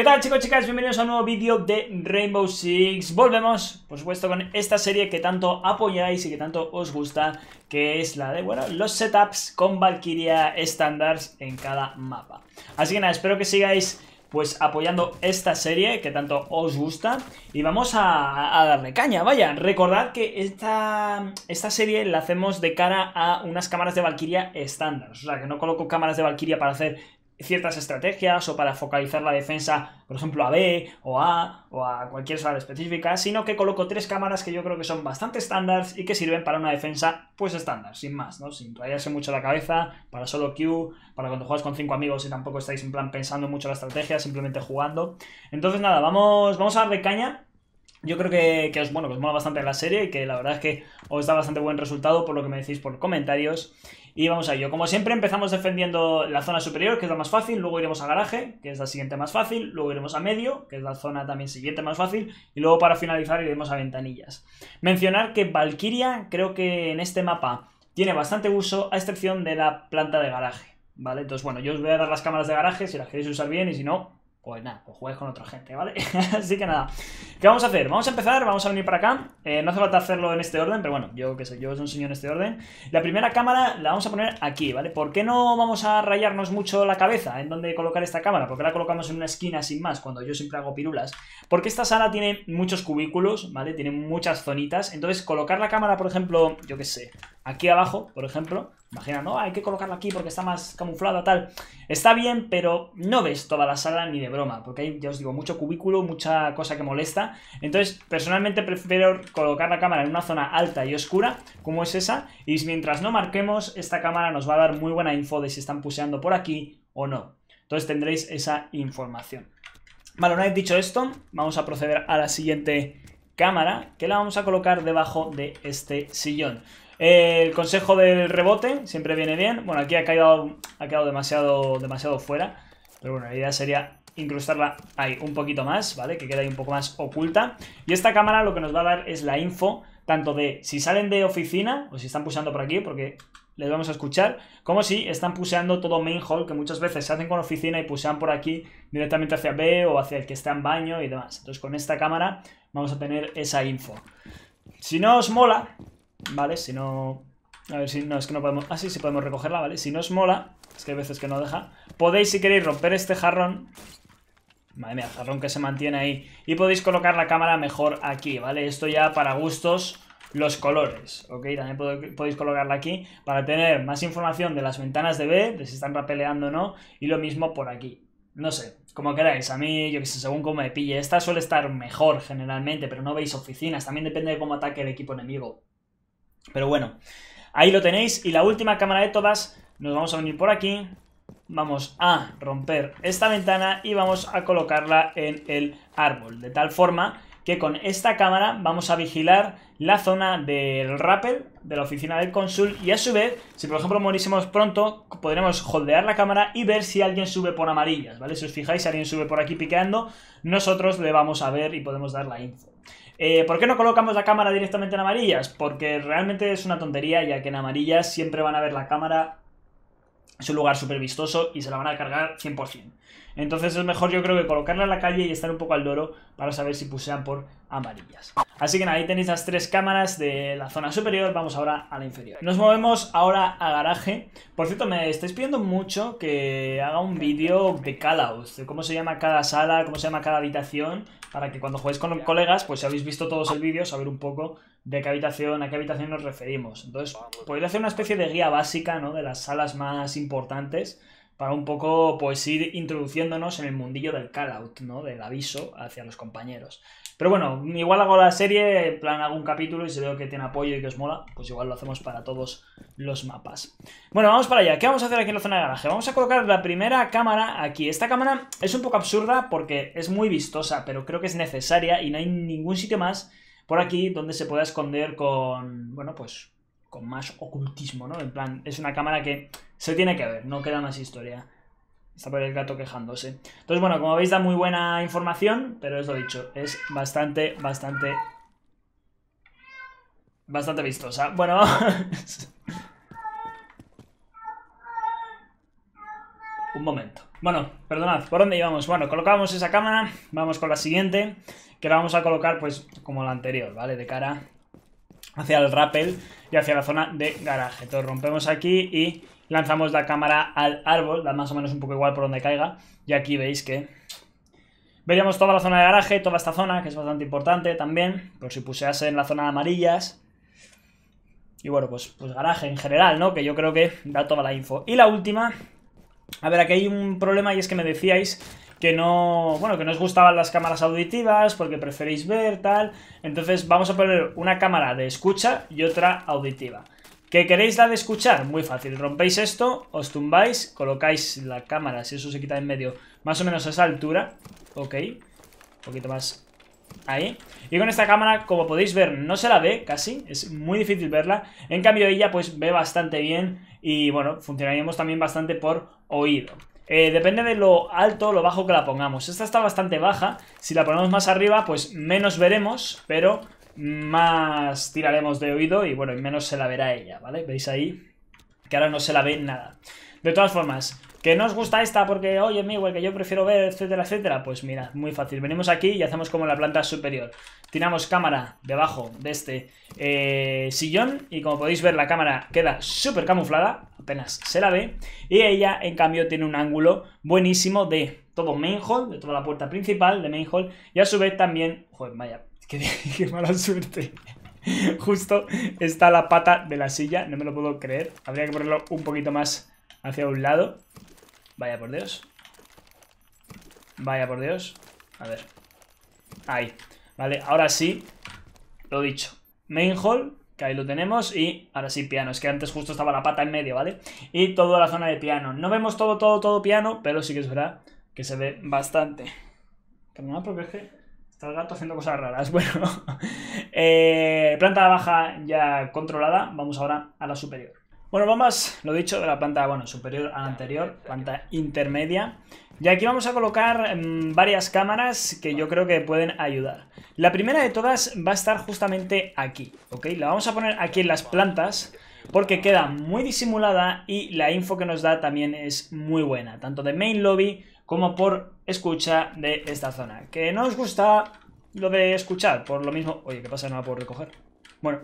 ¿Qué tal chicos, chicas? Bienvenidos a un nuevo vídeo de Rainbow Six. Volvemos, por supuesto, con esta serie que tanto apoyáis y que tanto os gusta, que es la de, bueno, los setups con Valkyria estándar en cada mapa. Así que nada, espero que sigáis pues apoyando esta serie que tanto os gusta y vamos a, darle caña, vaya, recordad que esta, esta, serie la hacemos de cara a unas cámaras de Valkyria estándar, o sea que no coloco cámaras de Valkyria para hacer ciertas estrategias o para focalizar la defensa, por ejemplo, a B o A o a cualquier sala específica, sino que coloco tres cámaras que yo creo que son bastante estándar y que sirven para una defensa pues estándar, sin más, ¿no? Sin rayarse mucho la cabeza, para solo Q, para cuando juegas con cinco amigos y tampoco estáis en plan pensando mucho la estrategia, simplemente jugando. Entonces nada, vamos, vamos a darle caña yo creo que, que, os, bueno, os mola bastante la serie y que la verdad es que os da bastante buen resultado por lo que me decís por comentarios. Y vamos a ello. Como siempre, empezamos defendiendo la zona superior, que es la más fácil, luego iremos a garaje, que es la siguiente más fácil, luego iremos a medio, que es la zona también siguiente más fácil, y luego para finalizar iremos a ventanillas. Mencionar que Valkyria creo que en este mapa tiene bastante uso, a excepción de la planta de garaje, ¿vale? Entonces, bueno, yo os voy a dar las cámaras de garaje si las queréis usar bien y si no, pues nada, pues juegues con otra gente, ¿vale? Así que nada, ¿qué vamos a hacer? Vamos a empezar, vamos a venir para acá. Eh, no hace falta hacerlo en este orden, pero bueno, yo qué sé, yo os enseño en este orden. La primera cámara la vamos a poner aquí, ¿vale? ¿Por qué no vamos a rayarnos mucho la cabeza en dónde colocar esta cámara? Porque la colocamos en una esquina sin más, cuando yo siempre hago pirulas. Porque esta sala tiene muchos cubículos, ¿vale? Tiene muchas zonitas, entonces colocar la cámara, por ejemplo, yo qué sé, aquí abajo, por ejemplo, imagina, no, hay que colocarlo aquí porque está más camuflada, tal. Está bien, pero no ves toda la sala ni de broma, porque hay, ya os digo, mucho cubículo, mucha cosa que molesta. Entonces, personalmente prefiero colocar la cámara en una zona alta y oscura, como es esa, y mientras no marquemos, esta cámara nos va a dar muy buena info de si están puseando por aquí o no. Entonces tendréis esa información. Vale, una vez dicho esto, vamos a proceder a la siguiente cámara que la vamos a colocar debajo de este sillón el consejo del rebote siempre viene bien. Bueno, aquí ha, caído, ha quedado demasiado, demasiado fuera. Pero bueno, la idea sería incrustarla ahí un poquito más, ¿vale? Que quede ahí un poco más oculta. Y esta cámara lo que nos va a dar es la info, tanto de si salen de oficina o si están pulsando por aquí, porque les vamos a escuchar, como si están puseando todo main hall, que muchas veces se hacen con oficina y pusean por aquí directamente hacia B o hacia el que está en baño y demás. Entonces con esta cámara vamos a tener esa info. Si no os mola, ¿vale? Si no... A ver si... No, es que no podemos... Ah, sí, sí podemos recogerla, ¿vale? Si no es mola, es que hay veces que no deja. Podéis, si queréis, romper este jarrón. Madre mía, el jarrón que se mantiene ahí. Y podéis colocar la cámara mejor aquí, ¿vale? Esto ya para gustos los colores, ¿ok? También podéis colocarla aquí para tener más información de las ventanas de B, de si están rapeleando o no, y lo mismo por aquí. No sé, como queráis, a mí, yo que sé, según cómo me pille, esta suele estar mejor generalmente, pero no veis oficinas, también depende de cómo ataque el equipo enemigo. Pero bueno, ahí lo tenéis. Y la última cámara de todas, nos vamos a venir por aquí. Vamos a romper esta ventana y vamos a colocarla en el árbol. De tal forma que con esta cámara vamos a vigilar la zona del rappel de la oficina del consul y a su vez, si por ejemplo morísemos pronto, podremos holdear la cámara y ver si alguien sube por amarillas, ¿vale? Si os fijáis, si alguien sube por aquí piqueando, nosotros le vamos a ver y podemos dar la info. Eh, ¿Por qué no colocamos la cámara directamente en amarillas? Porque realmente es una tontería, ya que en amarillas siempre van a ver la cámara. Es un lugar súper vistoso y se la van a cargar 100%. Entonces es mejor yo creo que colocarla en la calle y estar un poco al loro para saber si pusean por amarillas. Así que ahí tenéis las tres cámaras de la zona superior, vamos ahora a la inferior. Nos movemos ahora a garaje. Por cierto, me estáis pidiendo mucho que haga un vídeo de call de cómo se llama cada sala, cómo se llama cada habitación para que cuando juegues con colegas, pues si habéis visto todos el vídeo, saber un poco de qué habitación, a qué habitación nos referimos. Entonces, podéis hacer una especie de guía básica, ¿no? De las salas más importantes para un poco pues ir introduciéndonos en el mundillo del call out, ¿no? Del aviso hacia los compañeros. Pero bueno, igual hago la serie, plan hago un capítulo y si veo que tiene apoyo y que os mola, pues igual lo hacemos para todos los mapas. Bueno, vamos para allá. ¿Qué vamos a hacer aquí en la zona de garaje? Vamos a colocar la primera cámara aquí. Esta cámara es un poco absurda porque es muy vistosa, pero creo que es necesaria y no hay ningún sitio más por aquí donde se pueda esconder con, bueno, pues con más ocultismo, ¿no? En plan, es una cámara que se tiene que ver, no queda más historia. Está por el gato quejándose. Entonces, bueno, como veis da muy buena información, pero es lo dicho, es bastante, bastante... Bastante vistosa. Bueno, Un momento. Bueno, perdonad, ¿por dónde íbamos? Bueno, colocamos esa cámara, vamos con la siguiente, que la vamos a colocar pues como la anterior, ¿vale? De cara hacia el rappel y hacia la zona de garaje. Entonces rompemos aquí y lanzamos la cámara al árbol, da más o menos un poco igual por donde caiga. Y aquí veis que veríamos toda la zona de garaje, toda esta zona, que es bastante importante también, por si puseas en la zona de amarillas. Y bueno, pues, pues garaje en general, ¿no? Que yo creo que da toda la info. Y la última, a ver, aquí hay un problema y es que me decíais que no, bueno, que no os gustaban las cámaras auditivas porque preferís ver tal. Entonces vamos a poner una cámara de escucha y otra auditiva. ¿Que queréis la de escuchar? Muy fácil, rompéis esto, os tumbáis, colocáis la cámara, si eso se quita en medio, más o menos a esa altura, ok, un poquito más ahí. Y con esta cámara, como podéis ver, no se la ve casi, es muy difícil verla, en cambio ella pues ve bastante bien y bueno, funcionaríamos también bastante por oído. Eh, depende de lo alto o lo bajo que la pongamos. Esta está bastante baja. Si la ponemos más arriba, pues menos veremos, pero más tiraremos de oído y bueno, y menos se la verá ella, ¿vale? ¿Veis ahí? Que ahora no se la ve nada. De todas formas, ¿Que no os gusta esta porque, oye, igual que yo prefiero ver, etcétera, etcétera? Pues mira, muy fácil. Venimos aquí y hacemos como la planta superior. Tiramos cámara debajo de este eh, sillón y como podéis ver la cámara queda súper camuflada, apenas se la ve. Y ella, en cambio, tiene un ángulo buenísimo de todo main hall, de toda la puerta principal de main hall. Y a su vez también... Joder, vaya, qué, qué mala suerte. Justo está la pata de la silla, no me lo puedo creer. Habría que ponerlo un poquito más hacia un lado Vaya por Dios. Vaya por Dios. A ver. Ahí. Vale, ahora sí. Lo dicho. Main hall, que ahí lo tenemos. Y ahora sí, piano. Es que antes justo estaba la pata en medio, ¿vale? Y toda la zona de piano. No vemos todo, todo, todo piano, pero sí que es verdad que se ve bastante. Que porque es que está el gato haciendo cosas raras. Bueno, eh, planta baja ya controlada. Vamos ahora a la superior. Bueno, vamos, lo dicho, de la planta bueno, superior a la anterior, planta intermedia. Y aquí vamos a colocar em, varias cámaras que yo creo que pueden ayudar. La primera de todas va a estar justamente aquí, ¿ok? La vamos a poner aquí en las plantas porque queda muy disimulada y la info que nos da también es muy buena, tanto de main lobby como por escucha de esta zona. Que no os gusta lo de escuchar, por lo mismo... Oye, ¿qué pasa? No la puedo recoger. Bueno,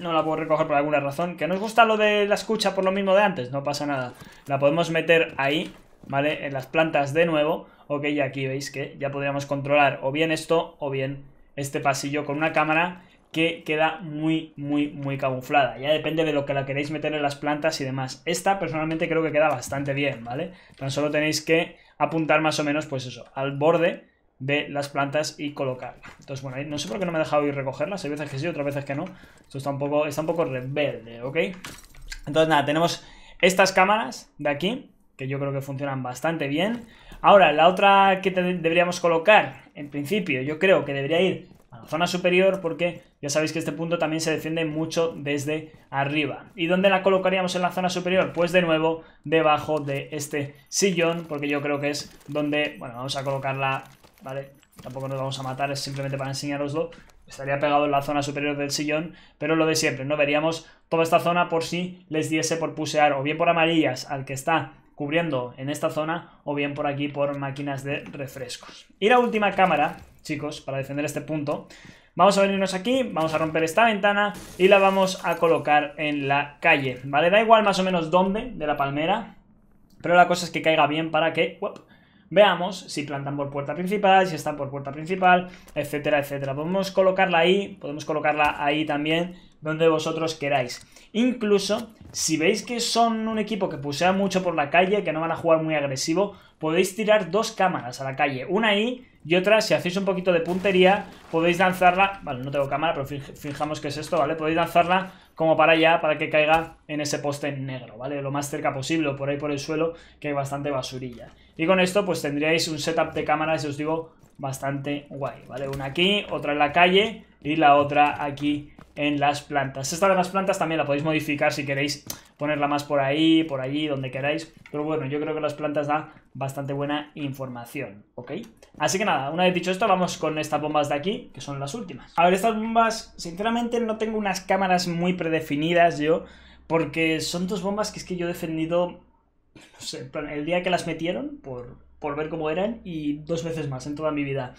no la puedo recoger por alguna razón. Que nos gusta lo de la escucha por lo mismo de antes, no pasa nada. La podemos meter ahí, ¿vale? En las plantas de nuevo. Ok, y aquí veis que ya podríamos controlar o bien esto o bien este pasillo con una cámara que queda muy, muy, muy camuflada. Ya depende de lo que la queréis meter en las plantas y demás. Esta personalmente creo que queda bastante bien, ¿vale? Tan solo tenéis que apuntar más o menos, pues eso, al borde de las plantas y colocarla. Entonces, bueno, no sé por qué no me he dejado ir recogerlas. Hay veces que sí, otras veces que no. Esto está un poco, está un poco rebelde, ¿ok? Entonces, nada, tenemos estas cámaras de aquí, que yo creo que funcionan bastante bien. Ahora, la otra que deberíamos colocar, en principio, yo creo que debería ir a la zona superior porque ya sabéis que este punto también se defiende mucho desde arriba. ¿Y dónde la colocaríamos en la zona superior? Pues de nuevo debajo de este sillón porque yo creo que es donde, bueno, vamos a colocarla ¿vale? Tampoco nos vamos a matar, es simplemente para enseñaroslo. Estaría pegado en la zona superior del sillón, pero lo de siempre, ¿no? Veríamos toda esta zona por si les diese por pusear o bien por amarillas al que está cubriendo en esta zona o bien por aquí por máquinas de refrescos. Y la última cámara, chicos, para defender este punto, Vamos a venirnos aquí, vamos a romper esta ventana y la vamos a colocar en la calle, ¿vale? Da igual más o menos dónde de la palmera, pero la cosa es que caiga bien para que veamos si plantan por puerta principal, si están por puerta principal, etcétera, etcétera. Podemos colocarla ahí, podemos colocarla ahí también, donde vosotros queráis. Incluso, si veis que son un equipo que pusea mucho por la calle, que no van a jugar muy agresivo, podéis tirar dos cámaras a la calle, una ahí y otra, si hacéis un poquito de puntería, podéis lanzarla, vale, no tengo cámara, pero fijamos que es esto, ¿vale? Podéis lanzarla como para allá, para que caiga en ese poste negro, ¿vale? Lo más cerca posible, por ahí por el suelo, que hay bastante basurilla. Y con esto, pues tendríais un setup de cámaras, os digo, bastante guay, ¿vale? Una aquí, otra en la calle, y la otra aquí en las plantas. Esta de las plantas también la podéis modificar si queréis ponerla más por ahí, por allí, donde queráis. Pero bueno, yo creo que las plantas dan bastante buena información, ¿ok? Así que nada, una vez dicho esto, vamos con estas bombas de aquí, que son las últimas. A ver, estas bombas, sinceramente no tengo unas cámaras muy predefinidas yo, porque son dos bombas que es que yo he defendido, no sé, el día que las metieron, por, por ver cómo eran, y dos veces más en toda mi vida.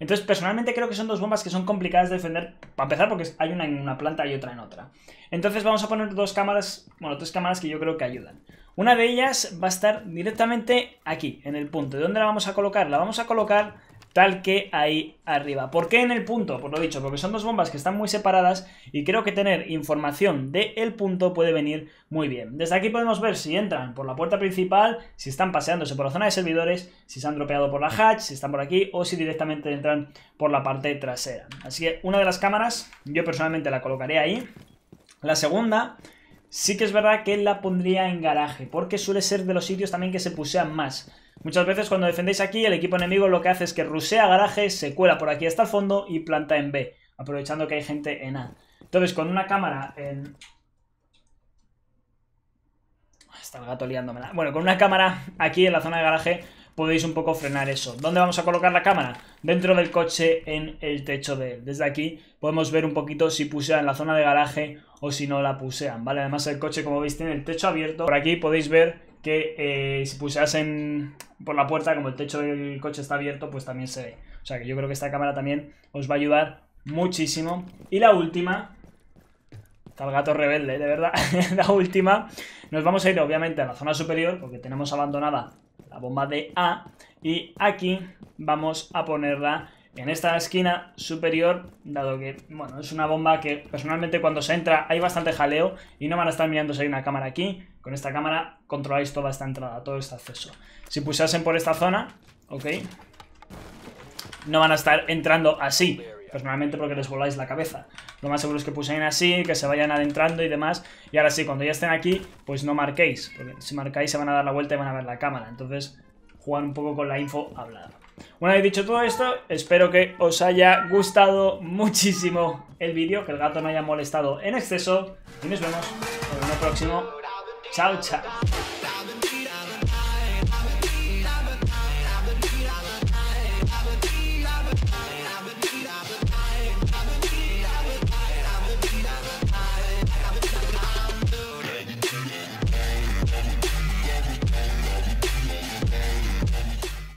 Entonces, personalmente creo que son dos bombas que son complicadas de defender, para empezar, porque hay una en una planta y otra en otra. Entonces vamos a poner dos cámaras, bueno, tres cámaras que yo creo que ayudan. Una de ellas va a estar directamente aquí, en el punto. ¿De dónde la vamos a colocar? La vamos a colocar tal que ahí arriba. ¿Por qué en el punto? Por lo dicho, porque son dos bombas que están muy separadas y creo que tener información del el punto puede venir muy bien. Desde aquí podemos ver si entran por la puerta principal, si están paseándose por la zona de servidores, si se han dropeado por la hatch, si están por aquí o si directamente entran por la parte trasera. Así que una de las cámaras yo personalmente la colocaré ahí. La segunda... Sí que es verdad que la pondría en garaje, porque suele ser de los sitios también que se pusean más. Muchas veces cuando defendéis aquí, el equipo enemigo lo que hace es que rusea garaje, se cuela por aquí hasta el fondo y planta en B, aprovechando que hay gente en A. Entonces, con una cámara en... Ah, está el gato liándomela. Bueno, con una cámara aquí en la zona de garaje podéis un poco frenar eso. ¿Dónde vamos a colocar la cámara? Dentro del coche, en el techo de él. Desde aquí podemos ver un poquito si pusean la zona de garaje o si no la pusean, ¿vale? Además el coche, como veis, tiene el techo abierto. Por aquí podéis ver que eh, si pusiesen por la puerta, como el techo del coche está abierto, pues también se ve. O sea que yo creo que esta cámara también os va a ayudar muchísimo. Y la última, está el gato rebelde, de verdad, la última, nos vamos a ir obviamente a la zona superior, porque tenemos abandonada la bomba de A, y aquí vamos a ponerla en esta esquina superior, dado que, bueno, es una bomba que personalmente cuando se entra hay bastante jaleo y no van a estar mirando si hay una cámara aquí. Con esta cámara controláis toda esta entrada, todo este acceso. Si pusiesen por esta zona, ok, no van a estar entrando así, personalmente porque les voláis la cabeza. Lo más seguro es que pusen así, que se vayan adentrando y demás. Y ahora sí, cuando ya estén aquí, pues no marquéis, porque si marcáis se van a dar la vuelta y van a ver la cámara. Entonces, jugar un poco con la info hablada. Una vez dicho todo esto, espero que os haya gustado muchísimo el vídeo, que el gato no haya molestado en exceso. Y nos vemos en el próximo. Chao, chao.